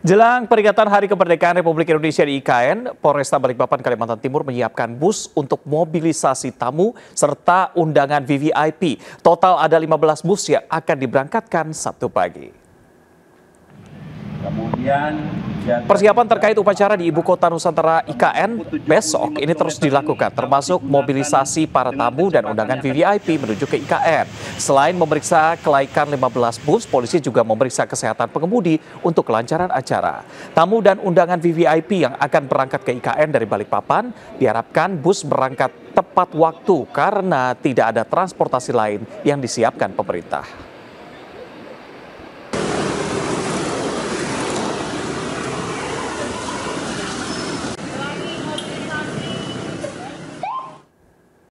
Jelang peringatan Hari Kemerdekaan Republik Indonesia di IKN, Polresta Balikpapan Kalimantan Timur menyiapkan bus untuk mobilisasi tamu serta undangan VVIP. Total ada 15 bus yang akan diberangkatkan Sabtu pagi. Persiapan terkait upacara di Ibu Kota Nusantara IKN besok ini terus dilakukan, termasuk mobilisasi para tamu dan undangan VVIP menuju ke IKN. Selain memeriksa kelaikan 15 bus, polisi juga memeriksa kesehatan pengemudi untuk kelancaran acara. Tamu dan undangan VVIP yang akan berangkat ke IKN dari Balikpapan diharapkan bus berangkat tepat waktu karena tidak ada transportasi lain yang disiapkan pemerintah.